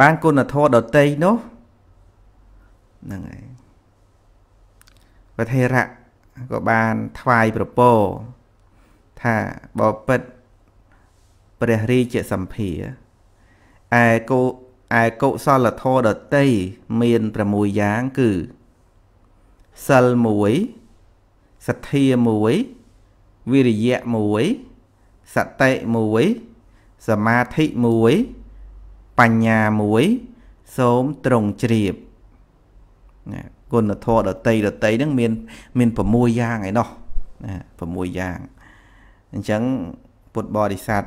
បានគុណធម៌ដតីនោះហ្នឹងហើយប្រធេរៈក៏បានថ្វាយប្រពោថាបបិទ្ធព្រះរាជសម្ភារឯកោឯកុសលធម៌ដតីមាន6យ៉ាងគឺ សិល1សទ្ធា1វិរិយៈ1សតិ1សមាធិ1បញ្ញាមួយសូមត្រង់ជ្រាបណាគុណធម៌ដតីដតីហ្នឹងមាន មាន6យ៉ាងឯណោះណា6យ៉ាងអញ្ចឹងពុទ្ធបរិស័ទ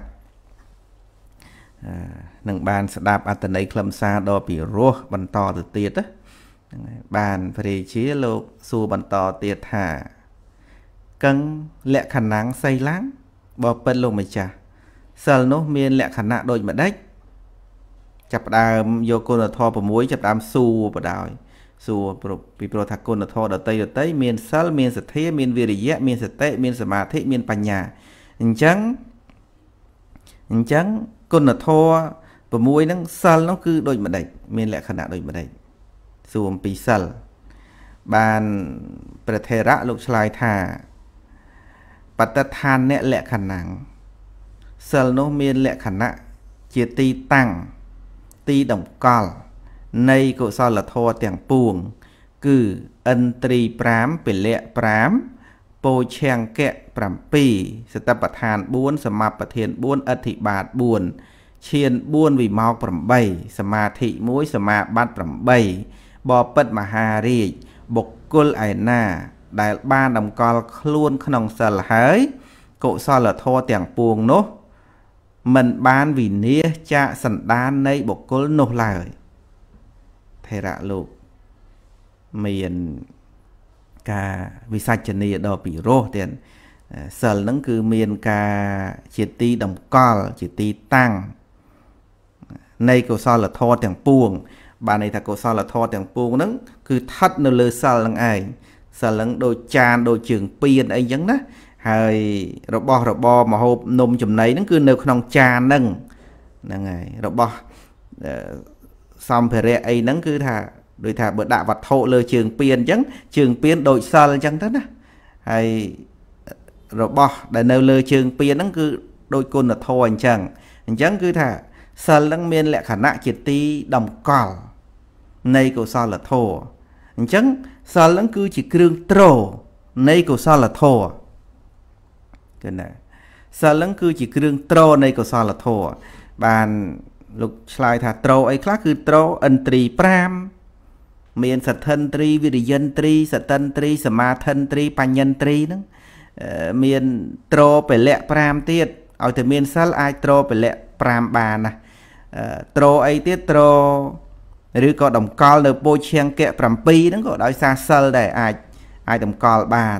នឹងបាន ស្ដាប់អត្តន័យខ្លឹមសារដ៏ពិរោះបន្តទៅទៀតណាបានព្រះជាលោកសួរបន្តទៀតថាកឹងលក្ខណៈសីឡាំងបើពិតលោកម្ចាស់សិលនោះមានលក្ខណៈដូចម្ដេចចាប់ផ្ដើមយកគុណធម៌6ចាប់ផ្ដើមសួរបដ ாய் សួរពីព្រោះថាគុណធម៌ដតីដតីមានសិលមានសទ្ធាមានវិរិយៈមានសតិមានសមាធិមានបញ្ញាអញ្ចឹងអញ្ចឹងគុណធម៌6ហ្នឹងសិលហ្នឹងគឺដូចម្ដេចមានលក្ខណៈដូចម្ដេចសួរអំពីសិលបានព្រះថេរៈលោកឆ្លើយថា បតដ្ឋានៈលក្ខណៈសិលនោះមានលក្ខណៈជាទីតាំងទីតម្កល់នៃកុសលធម៌ទាំងពួង គឺអិន្ទ្រី5ពលៈ5ពោឆង្គៈ7សតបដ្ឋាន4សមបធាន4អធិបាត4ឈាន4វិមោក8សមាធិ1សមាបត្តិ8បពិតមហារាជបុគ្គលឯណា ដែលបានតម្កល់ខ្លួនក្នុងសិលហើយកុសលធម៌ទាំងពួងនោះមិនបានវិនាសចាកសន្តាននៃបុគ្គលនោះឡើយថេរៈលោកមានការវិសាចនីដល់ពីរោះទៀតសិលហ្នឹងគឺមានការជាទីតម្កល់ជាទីតាំងនៃកុសលធម៌ទាំងពួងបានន័យថាកុសលធម៌ទាំងពួងហ្នឹងគឺស្ថិតនៅលើសិលហ្នឹងឯងសិលហ្នឹងដូចចានដូចជើងពៀនអីចឹងណាហើយរបស់របរមហូបនំចំណីហ្នឹងគឺនៅក្នុងចានហ្នឹងហ្នឹងហើយរបស់សម្ភារៈអីហ្នឹងគឺថាដូចថាបើដាក់វត្ថុលើជើងពៀនអញ្ចឹងជើងពៀនដូចសិលអញ្ចឹងទៅណាហើយរបស់ ដែលនៅលើ ជើងពៀនហ្នឹងគឺដូចគុណធម៌អញ្ចឹងអញ្ចឹងគឺថាសិលហ្នឹងមាន លក្ខណៈជាទីតម្កល់នៃកុសលធម៌អញ្ចឹងសិលហ្នឹងគឺជាគ្រឿងត្រោនៃកុសលធម៌ចឹងណាសិលហ្នឹងគឺជាគ្រឿងត្រនៃកុសលធម៌បានលោកឆ្លើយថាត្រអីខ្លះគឺត្រឥន្ទ្រី5មានសទ្ធិន្ទ្រីវិរិយិន្ទ្រីសតិន្ទ្រីសមាធិន្ទ្រីបញ្ញិន្ទ្រីហ្នឹងមានត្រពលៈ5ទៀតឲ្យតែមានសិលអាចត្រពលៈ5បានណា ត្រអីទៀតត្រឬក៏តម្កល់នៅពោឈៀងកៈ7ហ្នឹងក៏ដោយសារសិលដែរអាចអាចតម្កល់បាន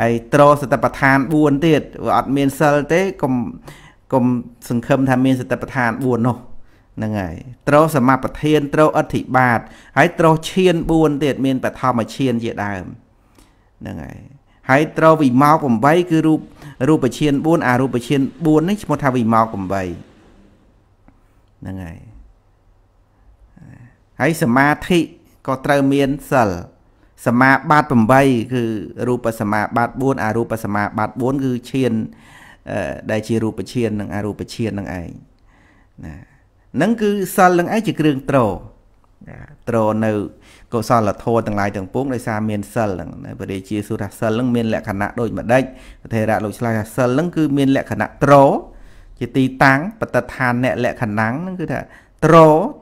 ហើយត្រសតិប្បដ្ឋាន4ទៀតវាអត់មានសិលទេកុំកុំសង្ឃឹមថាមានសតិប្បដ្ឋាន4នោះហ្នឹងហើយត្រោសមបធានត្រោអធិបាតហើយត្រោឈាន4ទៀតមានបឋមឈានជាដើមហ្នឹងហើយហើយត្រោវិមោក8គឺរូបរូបឈាន4អរូបឈាន4នេះឈ្មោះថាវិមោក8ហ្នឹងហើយហើយសមាធិក៏ត្រូវមានសិល្ប៍សមាបត្តិ8គឺរូបសមាបត្តិ4អរូបសមាបត្តិ4គឺឈានដែលជារូបឈាននិងអរូបឈាននឹងឯងណានឹងគឺសិលនឹងឯងជាគ្រឿងត្រត្រនៅកុសលធម៌ទាំងឡាយទាំងពួងដោយសារមានសិលហ្នឹងព្រះរាជាសុរសិលហ្នឹងមានលក្ខណៈដូចម្ដេចប្រធេរៈលោកឆ្លាស់សិលហ្នឹងគឺមានលក្ខណៈត្រជាទីតាំងបតដ្ឋានអ្នកលក្ខណៈហ្នឹងគឺថាត្រ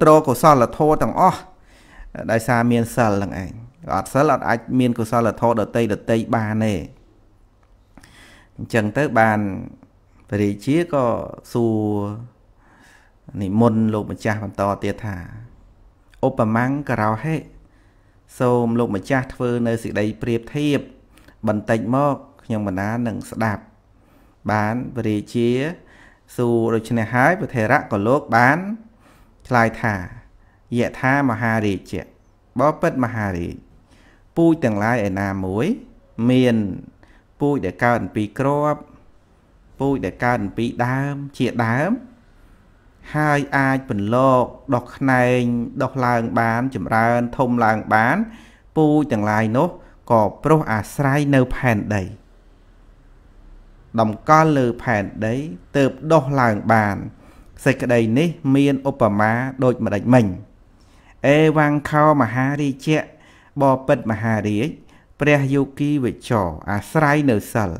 ត្រកុសលធម៌ទាំងអស់ដោយសារមានសិលហ្នឹងឯងអត់សិលអត់អាចមាន កុសលធម៌ដតីដតីបានទេអញ្ចឹងទៅបានព្រះរាជាក៏សួរនិមន្តលោកម្ចាស់បន្តទៀតថាឧបមាំងករោហេសូមលោកម្ចាស់ធ្វើនៅសេចក្តីប្រៀបធៀបបន្តិចមកខ្ញុំបណ្ដានឹងស្ដាប់ បានព្រះរាជាសួរដូច្នេះហើយព្រះថេរៈក៏លោកបានឆ្លើយថាយថាមហារាជៈបបិទ្ធមហារាជពូជទាំងឡាយឯណាមួយ មានពូជដែលកើតពីក្របពូជដែលកើតពីដើមជាដើម ហើយអាចពន្លកដោះខ្នែងដោះឡើងបានចម្រើនធំឡើងបានពូជទាំងឡាយនោះក៏ប្រុសអាស្រ័យនៅផែនដីតម្កល់លើផែនដីទើបដោះឡើងបាន សេចក្តីនេះមានឧបមាដូចម្ដេចមិញ អេវ៉ាំងខោមហារាជៈបបិទ្ធមហារាជព្រះយោគីវិចរអាស្រ័យនៅសិល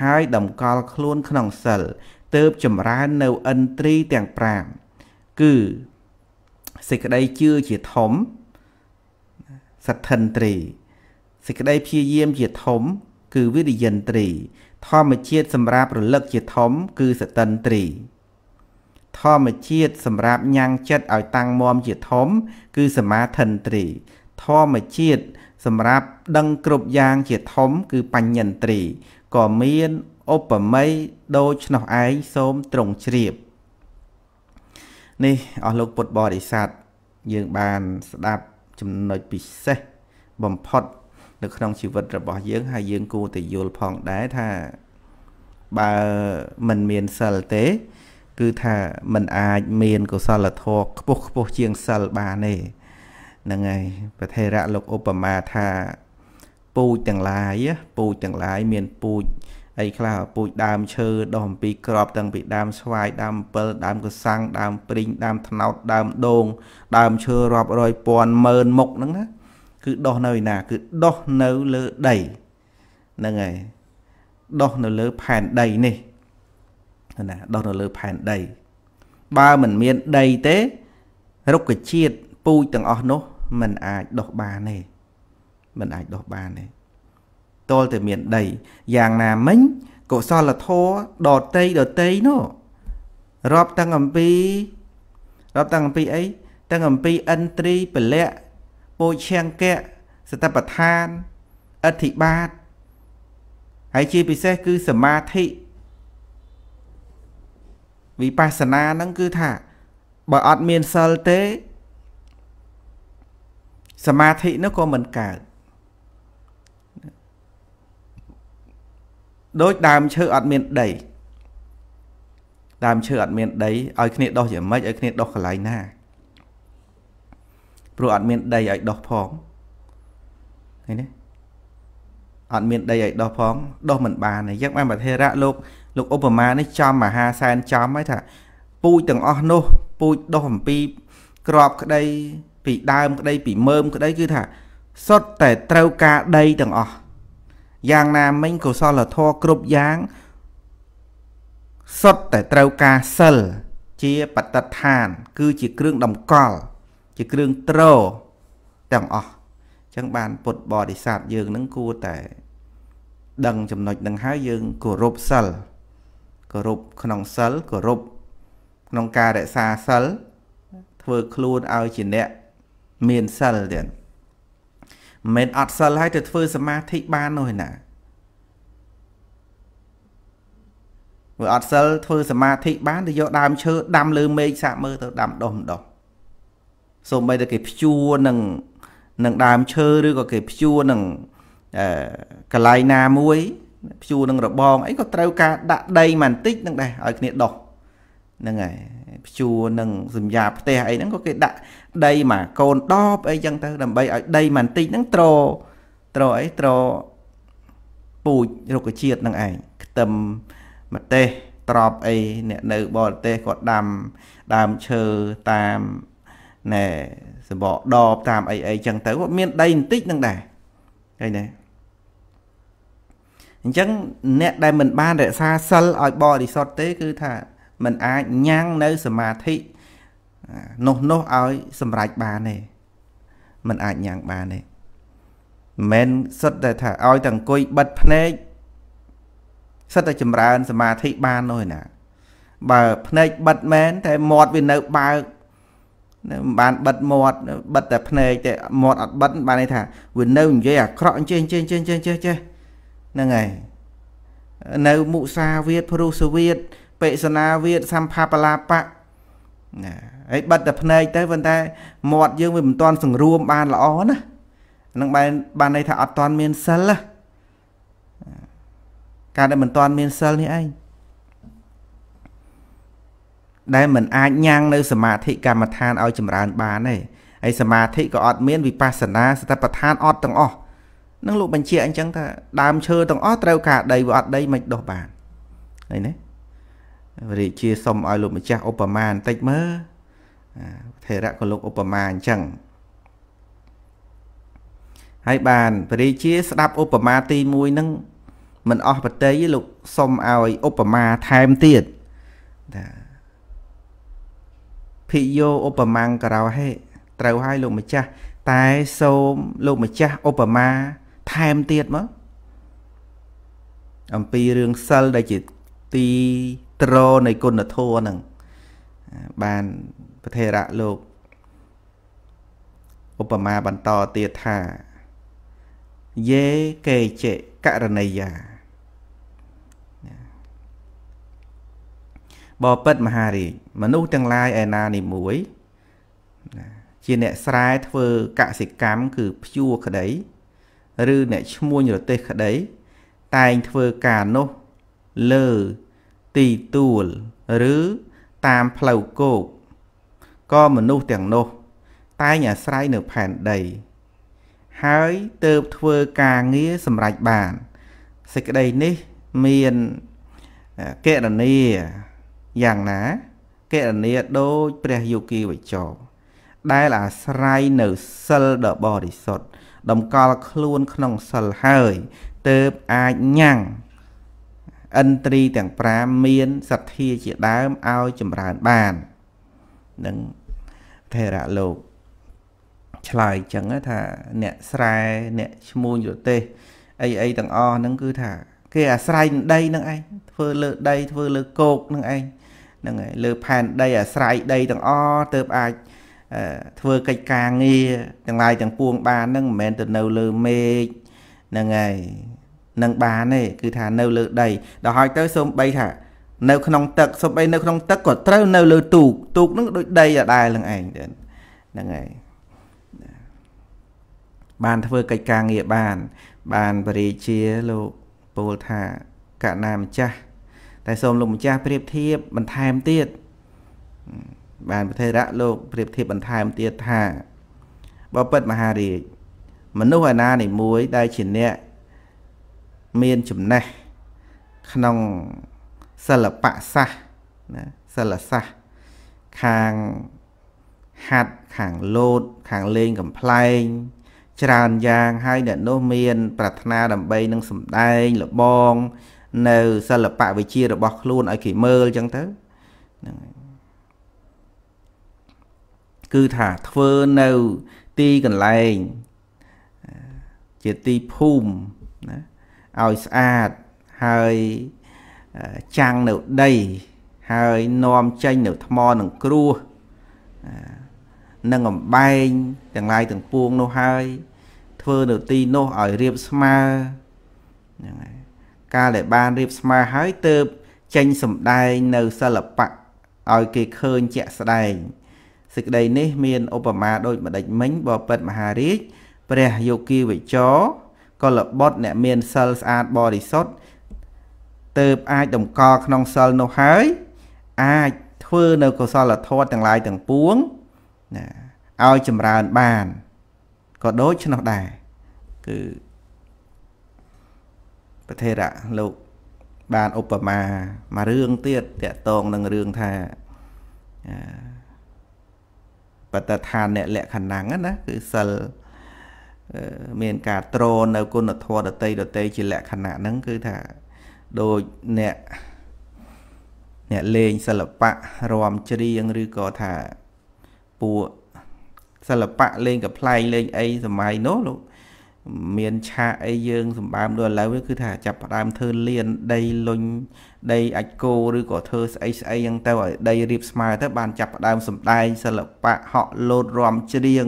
ហើយតម្កល់ខ្លួនក្នុងសិលទើបចម្រើននៅឥន្ទ្រីទាំង5គឺសេចក្តីជឿជាធំសទ្ធិន្ទ្រីសេចក្តីព្យាយាមជាធំគឺវិរិយិន្ទ្រី ធម្មជាតិសម្រាប់រលឹកជាធំគឺសតិន្ទ្រីធម្មជាតិសម្រាប់ញ៉ាំងចិត្តឲ្យតាំងមមជាធំគឺសមាធិន្ទ្រីធម្មជាតិសម្រាប់ ដឹង គ្រប់យ៉ាងជាធំគឺបញ្ញន្ត្រីក៏មានឧបមីដូចនោះឯងសូមត្រង់ជ្រាប នេះអស់លោកពុទ្ធបរិស័ទយើងបានស្ដាប់ចំណុចពិសេសបំផុត នៅក្នុង ជីវិតរបស់ យើងហើយយើងគួរតែយល់ផងដែរថា បើមិនមានសិលទេ គឺថាมันអាចមានកុសលធម៌ខ្ពស់ខ្ពស់ជាងសិលបានទេហ្នឹងហើយប្រធេរៈលោកឧបមាថាពូជទាំងឡាយពូជទាំងឡាយមានពូជអីខ្លះពូជដើមឈើដុះអំពីក្របតាំងពីដើមស្វាយដើមអំពិលដើមកសាំងដើមព្រីងដើមត្នោតដើមដូង ដើមឈើរាប់រយពាន់ម៉ឺនមុខហ្នឹងណា គឺដុះនៅឯណាគឺដុះនៅលើដីហ្នឹងហើយដុះនៅលើផែនដីនេះណាដុះនៅលើផែនដី បើមិនមានដីទេ រុក្ខជាតិពូជទាំងអស់នោះมันអាចដោះបានទេมันអាចដោះបានទេតលតែមានដីយ៉ាងណាមិញកុសលធម៌ដតីដតីនោះរាប់តាំងអំពីរាប់តាំងអំពីអីតាំងអំពីឥន្ទ្រីពលៈពោឆង្កៈសតបដ្ឋានអធិបាតហើយជាពិសេសគឺសមាធិវិបស្សនាហ្នឹងគឺថាបើអត់មានសិលទេសមាធិនោះក៏មិនកើតដូចដើមឈើអត់មានដីដើមឈើអត់មានដីឲ្យគ្នាដុះយ៉ាងម៉េចឲ្យគ្នាដុះកន្លែងណាព្រោះអត់មានដីឲ្យដុះផងឃើញទេអត់មានដីឲ្យដុះផងដុះមិនបានទេយ៉ាងបានប្រធេរៈលោក លោកឧបមានេះចំមហាសែនចំហើយថាពូជទាំងអស់នោះពូជដុះអំពីក្របក្តីពីដើមក្តី ពីមើមក្តីគឺថាសុទ្ធតែត្រូវការដីទាំងអស់យ៉ាងណាមិញកុសលធម៌គ្រប់យ៉ាង សុទ្ធតែត្រូវការសិលជាបតដ្ឋាន គឺជាគ្រឿងតម្កល់ជាគ្រឿងត្រទាំងអស់ចឹងបានពុទ្ធបរិស័ទយើងនឹងគួរតែដឹងចំណុចនឹងហើយយើងគោរពសិលគោរពក្នុងសិលគោរពក្នុងការរក្សាសិលធ្វើខ្លួនឲ្យជាអ្នកមានសិលទៀតមិនអត់សិលហើយទៅធ្វើសមាធិបាននោះឯណាវាអត់សិលធ្វើសមាធិបានទៅយកដើមឈើដាំលើមេឃសាកមើលទៅដាំដុះម្ដុះសូម្បីតែគេព្យួរនឹងនឹងដើមឈើឬក៏គេព្យួរនឹងអឺកន្លែងណាមួយព្យួរនឹងរបងអីក៏ត្រូវការដាក់ដីបន្តិចនឹងដែរឲ្យគ្នាដុះហ្នឹងហើយព្យួរនឹងសម្យាផ្ទះអីហ្នឹងក៏គេដាក់ដីមកកូនដបអីចឹងទៅ ដើម្បីឲ្យដីមិនតិចហ្នឹងត្រត្រអីត្រពូជរុក្ខជាតិហ្នឹងឯងខ្ទឹមម្ទេសត្រប់អីអ្នកនៅបរទេសគាត់ដាំដើមឈើតាមណែសបកដបតាមអីអីចឹងទៅគាត់មានដីបន្តិចនឹងដែរឃើញទេអញ្ចឹងអ្នកដែលមិនបានរក្សាសិលឲ្យបរិសុទ្ធទេ គឺថាមិនអាចញ៉ាំងនៅ សមាធិនោះនោះឲ្យសម្រេចបានទេมันអាចញ៉ាំងបានទេមិនមែនសិតតែថាឲ្យតែអង្គុយបិទភ្នែកសិតតែចម្រើនសមាធិបាននោះឯណា បើភ្នែកបិទមែនតែមាត់វានៅបើកមិនបានបិទមាត់បិទតែភ្នែកតែមាត់អត់បិទបានន័យថាវានៅនិយាយអាក្រក់ចេះចេះចេះចេះចេះចេះហ្នឹងហើយនៅមុសាវាទព្រោះសវាទបេសនាវាទសម្ផាបលាបៈណាហើយបិទតែភ្នែកទៅប៉ុន្តែមាត់យើងវាមិនទាន់សង្រួមបានល្អណាហ្នឹងបានបានន័យថាអត់ទាន់មានសិលការដែលមិនទាន់មានសិលនេះឯងដែលមិនអាចញ៉ាំងនៅ សមាធិកម្មដ្ឋានឲ្យចម្រើនបានទេហើយសមាធិក៏អត់មានវិបស្សនាសតិប្បដ្ឋានអត់ទាំងអស់នឹងលោកបញ្ជាអញ្ចឹងថាដើមឈើទាំងអស់ត្រូវការដីវាអត់ដីមិនដុះបានឃើញទេរាជាសុំឲ្យលោកម្ចាស់ឧបមាបន្តិចមើលថេរៈក៏លោកឧបមាអញ្ចឹងហើយបានព្រះរាជា ស្ដាប់ឧបមាទី1ហ្នឹងមិនអស់ប្រតិយលោក សុំឲ្យឧបមាថែមទៀតតាភិយោឧបមាំងក្រោហេ ត្រូវឲ្យលោកម្ចាស់តែសូមលោកម្ចាស់ឧបមាថែមទៀតមកអំពីរឿងសិលដែលជាទីត្រនៃគុណធម៌ហ្នឹងបានប្រធរៈលោកឧបមាបន្តទៀតថាយេកេជៈករណីយាបបិទ្ធមហារាជមនុស្សទាំងឡាយឯណានីមួយ ជាអ្នកស្រែធ្វើកសិកម្មគឺភួរក្តី ឬអ្នកឈ្មួញរទេសក្តី តែងធ្វើការនោះលើទីទួល ឬតាមផ្លូវគោកក៏មនុស្សទាំងនោះ តែងអាស្រ័យនៅផែនដី ហើយទើបធ្វើការងារសម្រេចបានសេចក្តីនេះមានកេរនីយ៉ាងណាកេរនីដូចព្រះយោគីវចោ ដែលអាស្រ័យនៅសិលដ៏បរិសុទ្ធតម្កល់ខ្លួនក្នុងសិលហើយទើបអាចញ៉ាំងឥន្ទ្រីទាំង5មានសទ្ធាជាដើមឲ្យចម្រើនបាននឹងថេរៈលោកឆ្លើយចឹងថា អ្នកស្រែអ្នកឈ្មោះយុទេសអីអីទាំងអស់ហ្នឹងគឺថាគេអាស្រ័យដីនឹងឯងធ្វើលើដី ធ្វើលើគោកនឹងឯងហ្នឹងហើយលើផែនដី អាស្រ័យដីទាំងអស់ទើបអាចធ្វើកិច្ចការងារទាំងឡាយទាំងពួងបានហ្នឹងមិនមែនទៅនៅលើមេឃហ្នឹងហើយនឹងបានទេគឺថានៅលើដីដល់ហើយទៅសូម្បីថានៅក្នុងទឹកសូម្បីនៅក្នុងទឹកក៏ត្រូវនៅ លើ ទូកទូកនឹងដូចដីដដែលនឹងឯងហ្នឹងហើយបានធ្វើកិច្ចការងារបានបានបរិជាលោកពូលថាកណាម្ចាស់តែសូមលោកម្ចាស់ប្រៀបធៀបបន្ថែមទៀតបានប្រធិរៈលោកប្រៀបធៀបបន្ថែមទៀតថាបពិតមហារាជមនុស្សឯណានីមួយដែលជាអ្នកមានចំណេះក្នុងសិល្បៈសាស្ត្រណាសិលសាស្ត្រខាងហាត់ខាងលោតខាងលេងកំប្លែងច្រើនយ៉ាងហើយអ្នកនោះមានប្រាថ្នា ដើម្បីនឹងសម្ដែងលបង នៅសិល្បៈវិជារបស់ខ្លួនឲ្យគេមើលអញ្ចឹងទៅហ្នឹងគឺថាធ្វើនៅទីកន្លែង ជាទីភូមិណាឲ្យស្អាតហើយចាំងនៅដីហើយនាំចេញនៅថ្មនឹងគ្រួសនឹងអំបែងទាំងឡាយទាំងពួងនោះហើយធ្វើនៅទីនោះឲ្យរៀបស្មើហ្នឹងហើយកាលដែលបានរៀបស្មើហើយទៅចេញសម្ដែងនៅសិល្បៈឲ្យគេឃើញជាក់ស្ដែងសេចក្តីនេះមានឧបមាដូចម្ដេចមិញបពិតមហារាជព្រះយោគីវិចរកលបុត្រអ្នកមានសិលស្អាតបរិសុទ្ធទៅអាចតម្កល់ក្នុងសិលនោះហើយ អាចធ្វើនៅកុសលធម៌ទាំងឡាយទាំងពួងណាឲ្យចម្រើនបានក៏ដូចឆ្នោះដែរគឺប្រធេរៈលោកបានឧបមាមួយរឿងទៀតតកតងនឹងរឿងថា បតឋានអ្នកលក្ខណងណាគឺសិលមានការត្រនៅគុណធម៌ដតីដតីជាលក្ខណៈហ្នឹងគឺថាដូចអ្នកអ្នកលេងសិល្បៈរំច្រៀងឬក៏ថាពួកសិល្បៈលេងកំ pl ែងលេងអីសម័យនោះលោក មានឆាកអីយើងសម្បើមដល់ឥឡូវគឺថាចាប់ផ្ដើមធ្វើលៀនដីលុញដីអាចគោឬក៏ធ្វើស្អីស្អីហ្នឹងទៅឲ្យដីរៀបស្មើទៅបានចាប់ផ្ដើមសម្ដែងសិល្បៈហក់លោតរំច្រៀង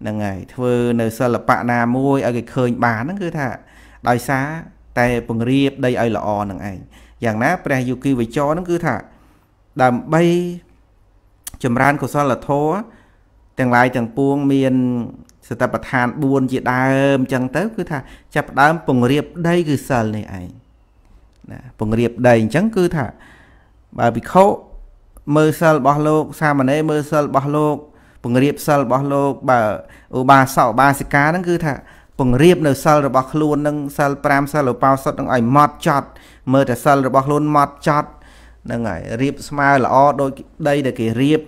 ហ្នឹងហើយធ្វើ នៅសិល្បៈណាមួយឲ្យគេឃើញបានហ្នឹងគឺថាដោយសារតែពង្រៀបដីឲ្យល្អនឹងឯងយ៉ាងណាព្រះយុគីវចរនឹងគឺថាដើម្បីចម្រើនកុសលធម៌ទាំងឡាយទាំងពួងមានសតបដ្ឋាន4ជាដើមអញ្ចឹងទៅគឺថាចាប់ដើមពង្រៀបដីគឺសិលនេះឯងណាពង្រៀបដីអញ្ចឹងគឺថាបើភិក្ខុមើលសិលរបស់លោក សាមណេរមើលសិលរបស់លោកពង្រៀបសិលរបស់លោក បើឧបាសកឧបាសិកាហ្នឹងគឺថាពង្រៀបនៅសិលរបស់ខ្លួននឹងសិល5សិលបោសុតនឹងឲ្យម៉ត់ចត់មើលតែសិលរបស់ខ្លួនម៉ត់ចត់នឹងហើយរៀបស្មើល្អដោយដីដែលគេរៀប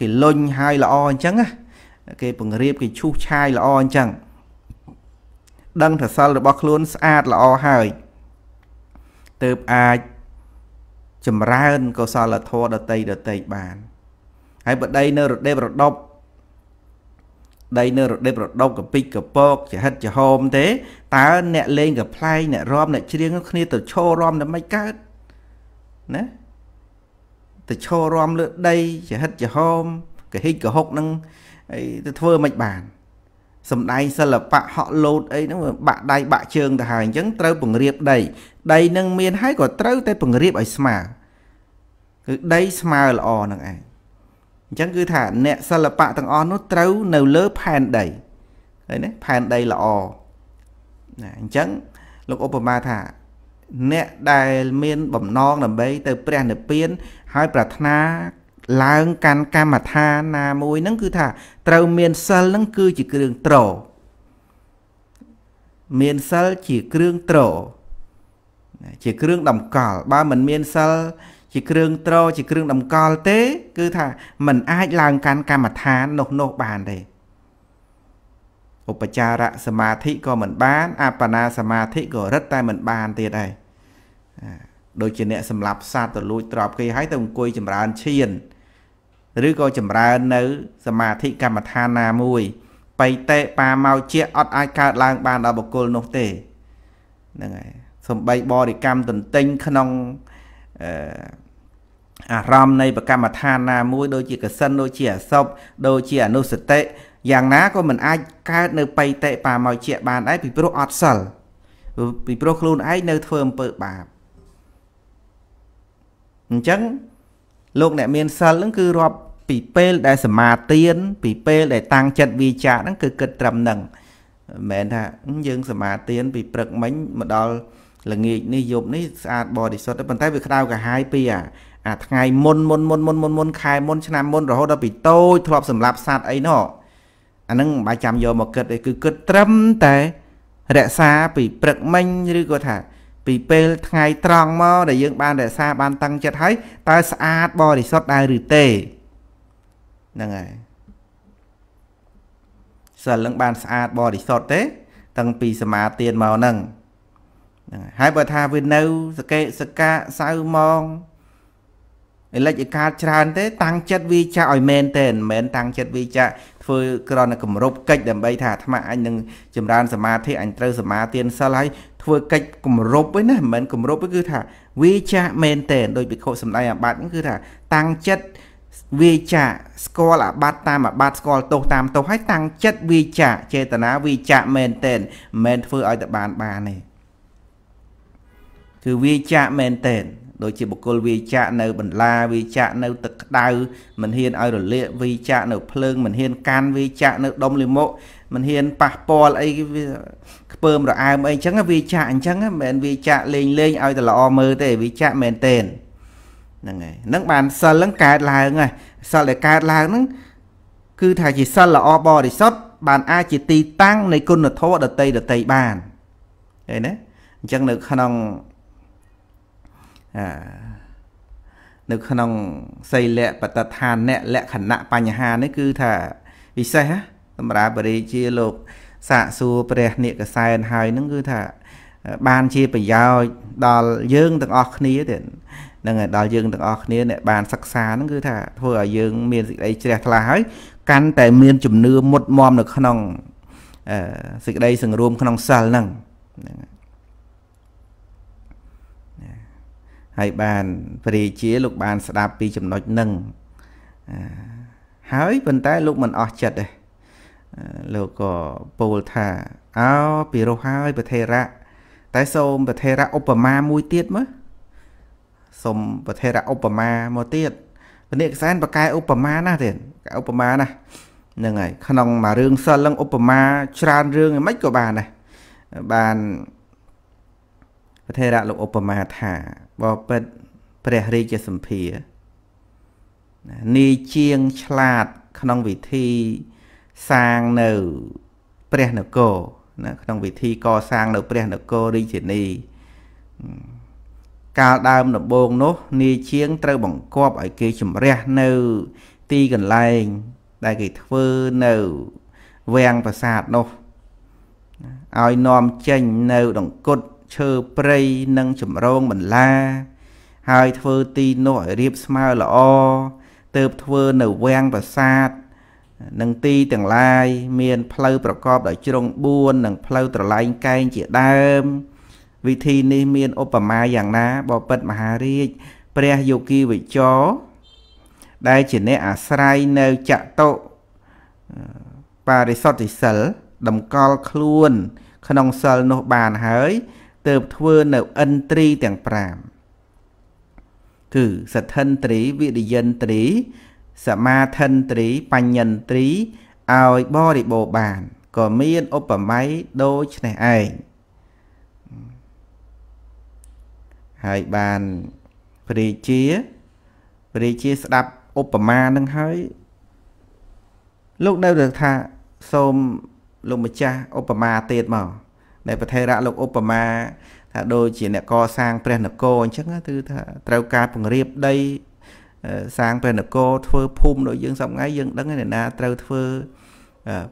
គេលុញហើយល្អអញ្ចឹងណាគេពង្រៀបគេឈូសឆាយល្អអញ្ចឹងដឹងថាសិលរបស់ខ្លួនស្អាតល្អហើយទើបអាចចម្រើនកុសលធម៌ដតីដតីបានហើយបដីនៅរដេបរដប់ដីនៅរដេបរដប់កពិចកពកចិហិតចិហោមទេតើអ្នកលេងកផ្លែងអ្នករំអ្នកច្រៀងគ្នាទៅឈររំដើម្បីកើតណាទៅឈររំលើដីចិហិតចិហោមកហិចកហុកនឹងអីទៅធ្វើមិនបានសំដែងសិល្បៈហក់លោតអីហ្នឹងបាក់ដៃបាក់ជើងទៅហើយអញ្ចឹងត្រូវពង្រៀបដីដីនឹងមានហើយក៏ត្រូវតែពង្រៀបឲ្យស្មើគឺដីស្មើល្អនឹងឯងអញ្ចឹងគឺថាអ្នកសិល្បៈទាំងអស់នោះត្រូវនៅលើផែនដីឃើញទេផែនដីល្អណាអញ្ចឹង លោកឧបមាថា អ្នកដែលមានបំណងដើម្បី ទៅព្រះនិព្វាន ហើយប្រាថ្នាឡើងកាន់កម្មដ្ឋានណាមួយហ្នឹងគឺថាត្រូវមានសិលហ្នឹងគឺជាគ្រឿងត្រមានសិលជាគ្រឿងត្រជាគ្រឿងតម្កល់បើមិនមានសិលជាគ្រឿងត្រជាគ្រឿងតម្កល់ទេ គឺថាมันអាចឡើងកាន់កម្មដ្ឋាននោះនោះបានទេឧបចារសមាធិក៏មិនបានអបនាសមាធិក៏រឹតតែមិនបានទៀតដែរដូចជាអ្នកសម្លាប់សត្វទៅលួចទ្រពគេហើយទៅអង្គុយចម្រើនឈានឬក៏ចម្រើននៅសមាធិកម្មដ្ឋានណាមួយបៃតេបាមកជាអត់អាចកើតឡើងបានដល់បុគ្គលនោះទេហ្នឹងហើយសំបីបរិកម្មតន្ទិញក្នុងអឺអារម្មណ៍នៃប្រកម្មដ្ឋានណាមួយដូចជាកសិនដូចជាអសពដូចជាអនុសតិយ៉ាងណាក៏មិនអាចកើតនៅបៃតិបាមកជា បានដែរពីព្រោះអត់សិលពីព្រោះខ្លួនឯងនៅធ្វើអំពើបាបអញ្ចឹងលោកអ្នកមានសិលហ្នឹងគឺរាប់ពីពេល ដែលសមាទានពីពេលដែលតាំងចិត្តវិចារហ្នឹងគឺគិតត្រឹមហ្នឹងមិនមែនថាយើង សមាទានពីព្រឹកមិញមកដល់ល្ងាចនេះយប់នេះស្អាតបរិសុទ្ធប៉ុន្តែវាក្តៅក្រហាយពីអាអាថ្ងៃមុនមុនមុនមុនមុនមុនខែមុនឆ្នាំមុនរហូតដល់ពីតូចធ្លាប់សម្លាប់សត្វអីនោះអាហ្នឹងមិនបាច់ចាំយកមកគិតទេគឺគិតត្រឹមតែរក្សាពីព្រឹកមិញឬក៏ថាពីពេលថ្ងៃត្រង់មកដែលយើងបានរក្សាបានតាំងចិត្តហើយតើស្អាតបរិសុទ្ធដែរឬទេហ្នឹងហើយសិលនឹងបានស្អាតបរិសុទ្ធទេតាំងពីសមាទានមកហ្នឹងហ្នឹងហើយហើយបើថាវានៅសកេសកៈសៅម៉ងអេលិចឯកាច្រើនទេ តាំងចិត្តវាចាឲ្យមែនទេមិនមែនតាំងចិត្តវាចាធ្វើក្រណគម្រប់កិច្ចដើម្បីថាអាត្មាអញនឹងចម្រើនសមាធិអញត្រូវសមាទានសិលហើយធ្វើកិច្ចគម្រប់វិញណាមិនមែនគម្រប់គឺថាវាចាមែនទេដោយពិខុសំដែងអាបត្តិគឺថាតាំងចិត្តវាចាស្គាល់អាបត្តិតាមអាបត្តិស្គាល់ទោសតាមទោសហើយតាំងចិត្តវាចាចេតនាវាចាមែនតែនមិនមែនធ្វើឲ្យតែបានបានទេគឺវាចាមែនតែនដូចជាបុគ្គលវាចាកនៅបន្លាវាចាកនៅទឹកក្តៅមិនហ៊ានឲ្យរលាកវាចាកនៅភ្លើងមិនហ៊ានកាន់វាចាកនៅដុំលាមកមិនហ៊ានប៉ះពាល់អីវាខ្ពើមរអើមអីអញ្ចឹងវាចាកអញ្ចឹងមិនមែនវាចាកលេងលេងឲ្យតែល្អមើលទេវាចាកមែនទេហ្នឹងហើយហ្នឹងបានសិលហ្នឹងកើតឡើងហ៎សិលដែលកើតឡើងហ្នឹងគឺថា ជាសិលល្អបរិសុទ្ធបានអាចជាទីតាំង នៃគុណធម៌ដតីដតីបានឃើញណាអញ្ចឹងនៅក្នុងនៅក្នុងសីលៈបតឋានៈលក្ខណៈបញ្ហានេះគឺថាពិសេសសម្រាប់បរិជាលោកសាកសួរព្រះនិកសែនហើយនឹងគឺថាបានជាប្រយោជន៍ដល់យើងទាំងអស់គ្នាទៀតហ្នឹងហើយដល់យើងទាំងអស់គ្នាអ្នក បានសិក្សាហ្នឹងគឺថាធ្វើឲ្យយើងមានសេចក្តីជ្រះថ្លាហើយកាន់តែ មានជំនឿមុតមមនៅក្នុងសេចក្តីសង្រួម ក្នុងសិលហ្នឹងហ្នឹងហើយហើយបានព្រះរាជាលោកបាន ស្ដាប់ពីចំណុចនឹងហើយប៉ុន្តែលោកមិនអស់ចិត្តទេលោកក៏ពោលថាអោពីរោះហើយប្រធេរៈតែសូមប្រធេរៈឧបមាមួយទៀតមើលសូមប្រធេរៈឧបមាមកទៀតព្រះនិកសែនបកែឧបមាណាទៀតឧបមាណាហ្នឹងហើយក្នុងមួយរឿងសិលនឹងឧបមា ច្រើនរឿងមិនក៏បានដែរបានថេរៈលោកឧបមាថាបបិទ្ធព្រះរាជាសម្ភារនីជាងឆ្លាតក្នុងវិធីសាងនៅព្រះនគរណាក្នុងវិធីកសាងនៅព្រះនគររាជធានីកាលដើមដំបូងនោះនាយជាងត្រូវបង្គាប់ឲ្យគេជំរះនៅទីកន្លែងដែលគេធ្វើនៅវាំងប្រាសាទនោះឲ្យនាំចេញនៅដង្គត់ឈើព្រៃនិងចម្រងបន្លាហើយធ្វើទីនោះឲ្យរៀបស្មើល្អទើបធ្វើនៅវាំងប្រាសាទនិងទីទាំងឡាយមានផ្លូវប្រកបដោយជ្រុង4និងផ្លូវត្រឡែងកែងជាដើម វិធីនេះមានឧបមាយ៉ាងណាបពិតមហារាជព្រះយោគីវិចរដែលជាអ្នកអាស្រ័យនៅចតុបរិសុទ្ធិសិលតម្កល់ខ្លួន ក្នុងសិលនោះបានហើយទៅធ្វើនៅឥន្ទ្រីទាំង5គឺសទ្ធិន្ទ្រីវិរិយិន្ទ្រីសមាធិន្ទ្រីបញ្ញិន្ទ្រីឲ្យបរិបូរបានក៏មានឧបមាដូចនេះឯងហើយបានព្រះរាជាព្រះរាជាស្ដាប់ឧបមានឹងហើយលោកនៅថាសូមលោកម្ចាស់ឧបមាទៀតមកដែលប្រធេរៈលោកឧបមាថាដូចជាអ្នកកសាងព្រះនគរអញ្ចឹងគឺថាត្រូវការពង្រៀបដី សាងព្រះនគរធ្វើភូមិដូចយើងសពថ្ងៃយើងដឹងឯណាត្រូវធ្វើ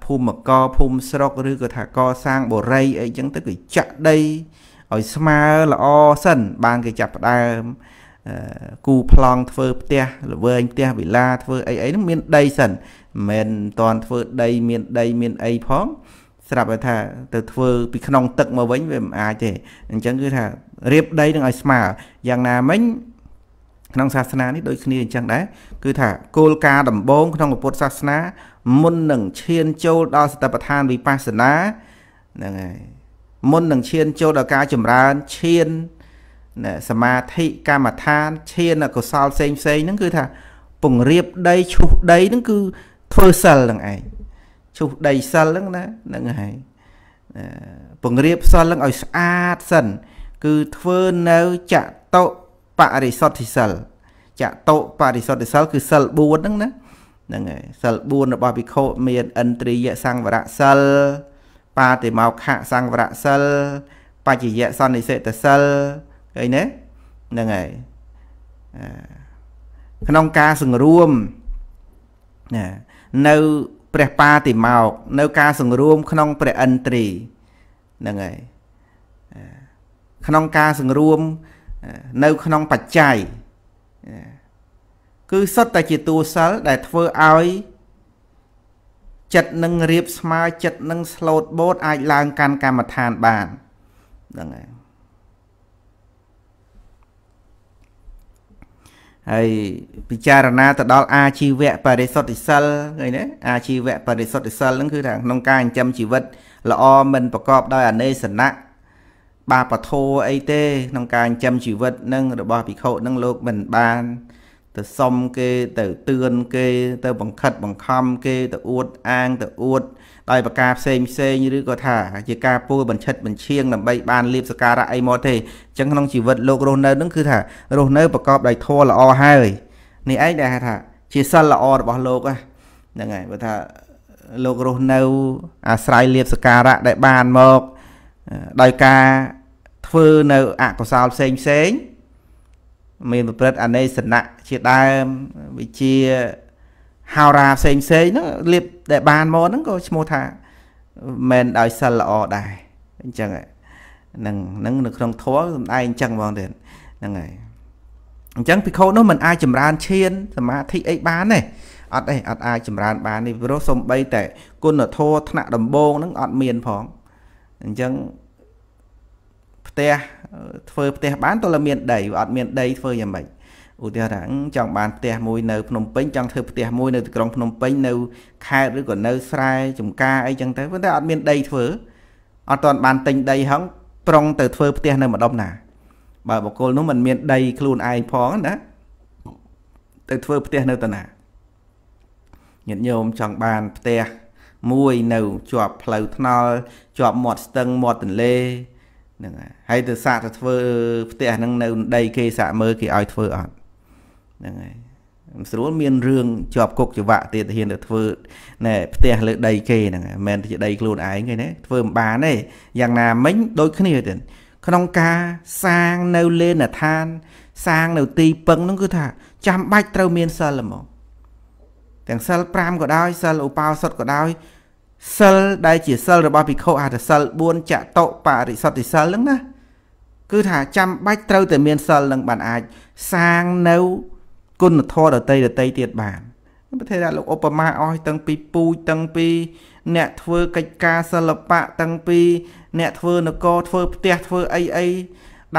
ភូមិកកភូមិស្រុកឬក៏ថាកសាងបុរីអីចឹងទៅគឺចាក់ដីឲ្យស្មើល្អសិនបានគេចាប់ផ្ដើមគូប្លង់ធ្វើផ្ទះល្វែងផ្ទះវិឡាធ្វើអីអីហ្នឹងមានដីសិនមិនមែនតន់ធ្វើដីមានដីមានអីផងស្រាប់ថាទៅធ្វើពីក្នុងទឹកមកវិញវាមិនអាចទេអញ្ចឹងគឺថារៀបដីនឹងឲ្យស្មើយ៉ាងណាមិញក្នុងសាសនានេះដូចគ្នាអញ្ចឹងដែរគឺថាគោលការណ៍ដំបូងក្នុងពុទ្ធសាសនាមុននឹងឈានចូលដល់សតិប្បដ្ឋានវិបស្សនាហ្នឹងហើយមុននឹងឈានចូលដល់ការចម្រើនឈានសមាធិកម្មដ្ឋានឈានកុសលផ្សេងផ្សេងហ្នឹងគឺថាពង្រៀបដីឈូសដីហ្នឹងគឺធ្វើសិលហ្នឹងឯងឈូសដីសិលហ្នឹងណាហ្នឹងហើយពង្រាបសិលហ្នឹងឲ្យស្អាតសិន គឺធ្វើនៅចតុបរិសុទ្ធិសិលចតុបរិសុទ្ធិសិលគឺសិល4ហ្នឹងណាហ្នឹងហើយសិល4របស់ភិក្ខុមានឥន្ទ្រិយសង្វរៈសិលបាតិមោខៈសង្វរៈសិលបច្ចយៈសន្និសេតសិលឃើញទេហ្នឹងហើយក្នុងការសង្រួមណានៅព្រះបាតិមោកនៅការសង្រួម ក្នុងព្រះឥន្ទ្រីហ្នឹងហើយក្នុងការសង្រួមនៅក្នុងបច្ច័យគឺសុទ្ធតែជាតួសិលដែលធ្វើឲ្យចិត្តនឹងរៀបស្មើចិត្តនឹងស្លូតបូត អាចឡើងកាន់កម្មដ្ឋានបានហ្នឹងហើយហើយពិចារណាទៅដល់អាជីវៈបរិសុទ្ធិសិលឃើញទេអាជីវៈបរិសុទ្ធិសិលហ្នឹងគឺថាក្នុងការចិញ្ចឹមជីវិត ល្អមិនប្រកបដោយអនេសនៈបាបធោអីទេក្នុងការចិញ្ចឹមជីវិតនឹងរបស់ភិក្ខុនឹងលោកមិនបានទៅសុំគេទៅទឿនគេ ទៅបង្ខិតបង្ខំគេទៅអួតអាងទៅអួតដោយប្រការផ្សេងផ្សេងឬក៏ថាជាការពួរបញ្ឆិតបញ្ឈៀងដើម្បីបានលៀបសការៈអីមកទេអញ្ចឹងក្នុងជីវិតលោករស់នៅនឹងគឺថារស់នៅប្រកបដោយធម៌ល្អហើយនេះឯងដែលថា ជាសិលល្អរបស់លោកហ្នឹងហើយបើថាលោករស់នៅអាស្រ័យលៀបសការៈដែលបានមកដោយការធ្វើនៅអកុសលផ្សេងផ្សេងមានប្រព្រឹត្តអនេសនៈជាដើមវិជាហោរាផ្សេងផ្សេងហ្នឹងលៀបដែលបានមកហ្នឹងក៏ឈ្មោះថាមិនដោយសិលល្អដែរអញ្ចឹងហ្នឹងហ្នឹងនៅក្នុងធម៌សំដែងអញ្ចឹងហ្មងទៀតហ្នឹងហើយអញ្ចឹងភិក្ខុនោះមិនអាចចម្រើនឈានសមាធិអីបានទេអត់ទេអត់អាចចម្រើនបាននេះព្រោះសំបីតែគុណធម៌ថ្នាក់ដំបូងហ្នឹងអត់មានផងអញ្ចឹងផ្ទះធ្វើផ្ទះបានទោះតែមានដីវាអត់មានដីធ្វើយ៉ាងម៉េចឧទាហរណ៍ចង់បានផ្ទះមួយនៅភ្នំពេញចង់ធ្វើផ្ទះមួយនៅទីក្រុងភ្នំពេញនៅខេត្តឬក៏នៅស្រែចំការអីចឹងទៅប៉ុន្តែអត់មានដីធ្វើអត់ទាន់បានទិញដីហឹងប្រុងទៅធ្វើផ្ទះនៅម្ដុំណាបើបុគ្គលនោះមិនមានដីខ្លួនឯងផងណាទៅធ្វើផ្ទះនៅតាណាញាតិញោមចង់បានផ្ទះមួយនៅជាប់ផ្លូវថ្នល់ជាប់មាត់ស្ទឹងមាត់ទន្លេហ្នឹងហើយហើយទៅសាកទៅធ្វើផ្ទះហ្នឹងនៅដីគេសាកមើលគេឲ្យធ្វើអត់ហ្នឹងហើយមិនស្រួលមានរឿងជាប់គុកច្បាក់ទៀតហ៊ានទៅធ្វើណែផ្ទះលើដីគេហ្នឹងមិនមែនជាដីខ្លួនឯងទេណាធ្វើមិនបានទេយ៉ាងណាមិញដូចគ្នាទៀតក្នុងការសាងនៅលេនឋានសាងនៅទីពឹងហ្នឹងគឺថា ចាំបាច់ត្រូវមានសិលហ្មងទាំងសិល5ក៏ដោយសិលឧបោសថក៏ដោយសិលដែលជាសិលរបស់ភិក្ខុអត្តសិល4ចតុបរិសុទ្ធិសិលហ្នឹងណា គឺថាចាំបាច់ត្រូវតែមានសិលនឹងបានអាចសាងនៅគុណធម៌ដតីដតីទៀតបានព្រះថេរលោកឧបមាអស់ទាំងពីពូជទាំងពី អ្នកធ្វើកិច្ចការសិល្បៈទាំងពី អ្នកធ្វើនគរធ្វើផ្ទះធ្វើអីអី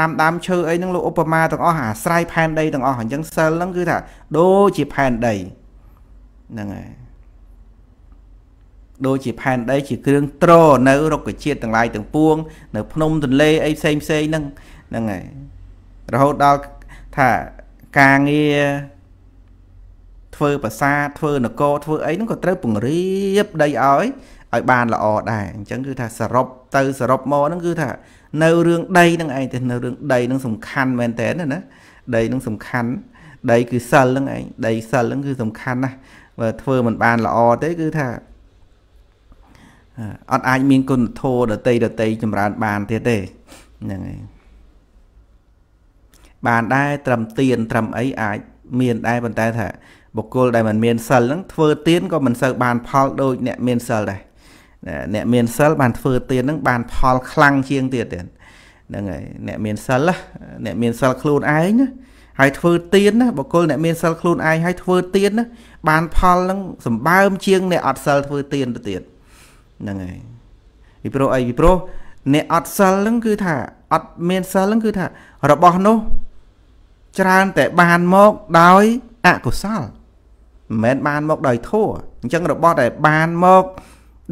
ដាំដាំឈើអីហ្នឹងលោកឧបមាទាំងអស់អាស្រ័យផែនដីទាំងអស់អញ្ចឹងសិលហ្នឹងគឺថាដូចជាផែនដីហ្នឹងហើយដូចជាផែនដីជាគ្រឿងត្រនៅរុក្ខជាតិទាំងឡាយទាំងពួងនៅ ភ្នំទន្លេអីផ្សេងផ្សេងហ្នឹងហ្នឹងហើយរហូតដល់ថាការងារធ្វើប្រាសាទធ្វើនគរធ្វើអីហ្នឹងក៏ត្រូវពង្រៀបដីឲ្យឲ្យបានល្អដែរអញ្ចឹងគឺ ថាសរុបទៅសរុបមកហ្នឹងគឺថានៅរឿងដីហ្នឹងឯងទៅនៅរឿងដីហ្នឹងសំខាន់មែនតើណាដីហ្នឹងសំខាន់ដី គឺសិលហ្នឹងឯងដី សិលហ្នឹងគឺសំខាន់ណាស់បើធ្វើមិនបានល្អ ទេគឺថាអត់អាចមានគុណធម៌ដតីដតីចម្រើនបានទៀតទេហ្នឹងហើយបានដែរត្រឹមទៀនត្រឹមអីអាចមានដែរប៉ុន្តែថាបុគ្គលដែលមិនមានសិលហ្នឹង ធ្វើទៀនក៏មិនសូវបាន ផលដូចអ្នកមានសិលដែរអ្នកមានសិលបានធ្វើទៀនហ្នឹងបានផលខ្លាំងជាងទៀតទៀតហ្នឹងហើយអ្នកមានសិលអ្នកមានសិលខ្លួនឯងណាហើយធ្វើទៀនណាបុគ្គលអ្នកមានសិលខ្លួនឯងហើយធ្វើទៀនណាបានផលហ្នឹងសម្បើមជាង អ្នកអត់សិលធ្វើទៀនទៅទៀតហ្នឹងហើយពីព្រោះអីពីព្រោះអ្នកអត់សិលហ្នឹងគឺថាអត់មានសិលហ្នឹងគឺថា របស់នោះច្រើនតែបានមកដោយអកុសលមិនមែនបានមកដោយធัวអញ្ចឹងរបស់ ដែលបានមក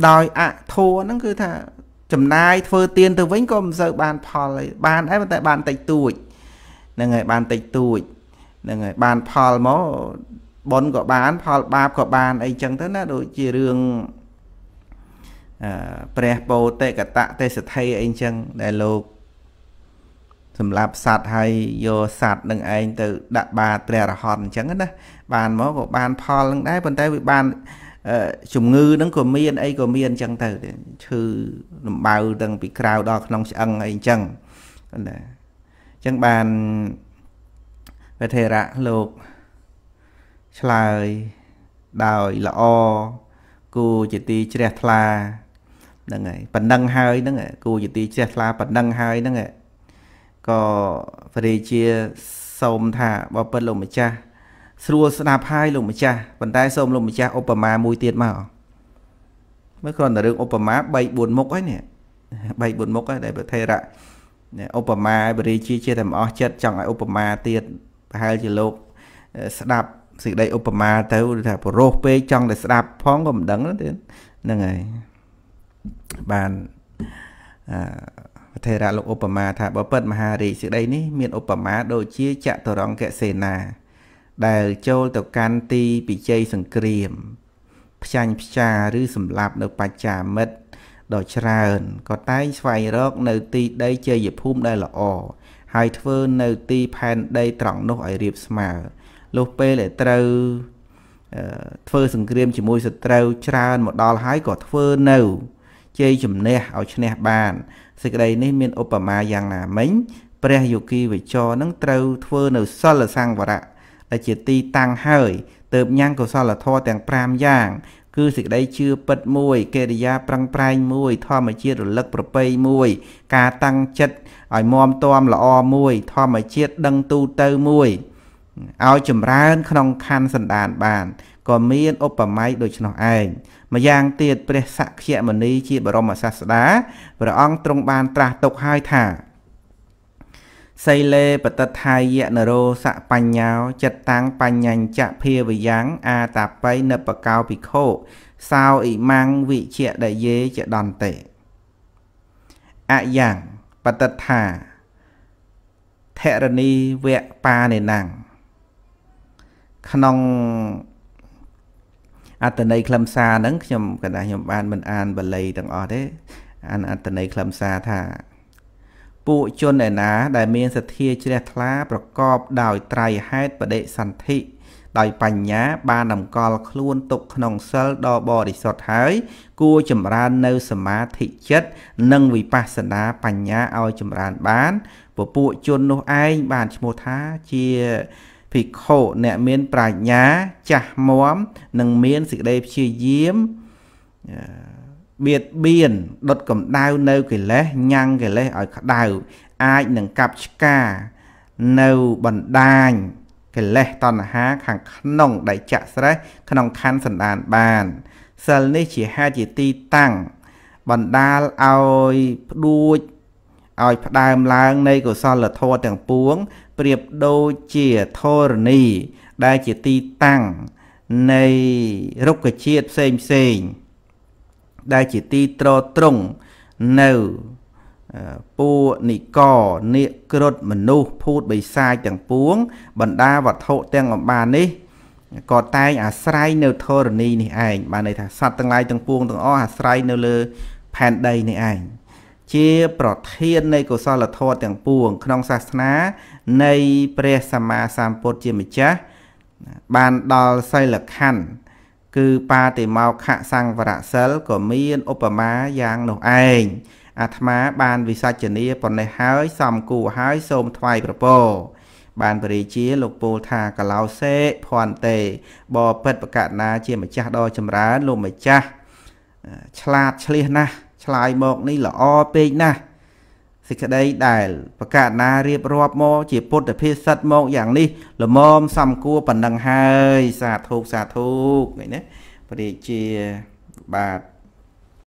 ដោយអធัวហ្នឹង គឺថាចំណាយធ្វើទៀនទៅវិញក៏មិនសូវបានផលទេបានដែរតែបានតិចតួចហ្នឹងហើយបានតិចតួចហ្នឹងហើយបានផលមកបុណ្យក៏បាន ផលបាបក៏បានអីចឹងទៅណាដូចជារឿងអឺព្រះពោតេកតៈទេសថេអីចឹងដែលលោកសម្លាប់សត្វហើយយកសត្វនឹងឯងទៅ ដាក់បាតព្រះរហន្តអញ្ចឹងណាបានមកក៏បានផលនឹងដែរប៉ុន្តែវាបានជំងឺនឹងក៏មានអីក៏មានអញ្ចឹងទៅឈឺលំបៅទាំងពីក្រៅដល់ក្នុងឆ្អឹងអីអញ្ចឹងណាអញ្ចឹងបានវេធរៈលោកឆ្លើយដោយល្អគូជាទីជ្រះថ្លាហ្នឹងហើយប៉ណ្ណឹងហើយហ្នឹង គូជាទីជ្រះថ្លាប៉ណ្ណឹងហើយហ្នឹងក៏ព្រះរាជាសូមថាបើពិតលោកម្ចាស់ស្រួលស្ដាប់ហើយលោកម្ចាស់ប៉ុន្តែ សូមលោកម្ចាស់ឧបមាមួយទៀតមកមើលគ្រាន់តែរឿងឧបមា3 4មុខហើយនេះ3 4មុខហើយដែលប្រធេរៈឧបមាឲ្យព្រះរាជាជាតែម្អស់ចិត្តចង់ឲ្យឧបមាទៀតប្រហែលជាលោក ស្ដាប់សេចក្តីឧបមាទៅថាបរោះពេកចង់តែស្ដាប់ផងក៏មិនដឹងទេហ្នឹងហើយបានអឺថេរៈលោកឧបមាថាបើពិតមហារាជសេចក្តីនេះមានឧបមាដូចជាចតរង្គសេនាដែលចូលទៅកាន់ទីពិជ័យសង្គ្រាម ផ្ចាញ់ផ្ចាឬសម្លាប់នៅបច្ចាមិត្តដ៏ច្រើនក៏តែងស្វែងរកនៅទីដីជ័យភូមិដែលល្អហើយធ្វើនៅទីផែនដីត្រង់នោះឲ្យរៀបស្មើលុះពេលដែលត្រូវធ្វើសង្គ្រាមជាមួយសត្រូវច្រើន មកដល់ហើយក៏ធ្វើនៅជ័យជំនះឲ្យឈ្នះបានសេចក្តីនេះមានឧបមាយ៉ាងណាមិញព្រះយោគីវិចរនឹងត្រូវធ្វើនៅសិលសង្វរៈដែលជាទីតាំងហើយទើបញ៉ាំងកុសលធម៌ទាំង5យ៉ាងគឺសេចក្តីជឿពិតមួយកិរិយាប្រឹងប្រែងមួយធម្មជាតិរលឹកប្រពៃមួយការតាំងចិត្តឲ្យមមតមល្អមួយ ធម្មជាតិដឹងទូទៅមួយឲ្យចម្រើនក្នុងខណ្ឌសន្តានបានក៏មានឧបមាដូច្នោះឯងម្យ៉ាងទៀតព្រះសក្យមុនីជាបរមសាស្តាព្រះអង្គទ្រង់បាន ត្រាស់ទុកហើយថាសីលេ បតដ្ឋាយនរោសបញ្ញោចិត្តតាំងបញ្ញញ្ចភាវយ៉ាង អាតាបៃនបកោភិក្ខុសោអ៊ីម៉ាំងវិជ្ជដយេចដន្តេអយ៉ាងបតដ្ឋាធរណីវៈបានិណੰក្នុងអត្តន័យខ្លឹមសារហ្នឹងខ្ញុំកណ្ដាស់ខ្ញុំបានមិនអានបាលីទាំងអស់ទេអានអត្តន័យខ្លឹមសារថា ពួកជនឯណា ដែលមានសទ្ធាជ្រះថ្លា ប្រកបដោយត្រៃហេតុបដិសន្ធិដោយបញ្ញា បានតម្កល់ខ្លួនទុកក្នុងសិលដ៏បរិសុទ្ធហើយ គួរចម្រើននៅសមាធិចិត្តនិងវិបស្សនាបញ្ញាឲ្យចម្រើនបានពពួកជននោះឯងបានឈ្មោះថាជាភិក្ខុអ្នកមានប្រាជ្ញាចាស់មាំនិងមានសេចក្តីព្យាយាមបៀតបៀនដុតកម្ដៅនៅកិលេសញ៉ាំងកិលេសឲ្យក្ដៅអាចនឹងកាប់ឆ្កានៅបណ្ដាញកិលេសតណ្ហាខាងក្នុង ដែលចាក់ស្រេះក្នុងខណ្ឌសណ្ដានបានសិលនេះជាហេតុជាទីតាំងបណ្ដាលឲ្យ ផ្ដួចឲ្យផ្ដើមឡើងនៃកុសលធម៌ទាំងពួងប្រៀបដូចជាធរណីដែលជាទីតាំងនៃរុក្ខជាតិផ្សេងផ្សេងដែលជាទីត្រត្រង់នៅពួកនិកនាគគ្រុឌមនុស្សភូតបិសាចទាំងពួង បណ្ដាវត្ថុទាំងអបាននេះក៏តែងអាស្រ័យនៅធរណីនេះឯងបានន័យថាសត្វទាំងឡាយទាំងពួងទាំងអស់អាស្រ័យនៅលើផែនដីនេះឯងជាប្រធាន នៃកុសលធម៌ទាំងពួង ក្នុងសាសនា នៃព្រះសម្មាសម្ពុទ្ធជាម្ចាស់បានដល់សីលខណ្ឌគឺបាតិមោខសង្វរសិលក៏មានឧបមាយ៉ាងនោះឯងអាត្មាបានវិសាជនីប៉ុណ្ណេះហើយសំគូហើយសូមថ្វាយប្រពោបានបរិជាលោកពូលថាកឡោសេភន់ទេបបិទ្ធបកណាជាម្ចាស់ដ៏ចម្រើនលោកម្ចាស់ឆ្លាតឆ្លៀសណាស់ឆ្លើយមកនេះល្អពេកណាស់សេចក្តីដែលប្រកាសណារៀបរាប់មកជាពុទ្ធភាសិតមកយ៉ាងនេះល្មមសំគួរប៉ុណ្ណឹងហើយសាធុសាធុឃើញណាព្រះជាបាទ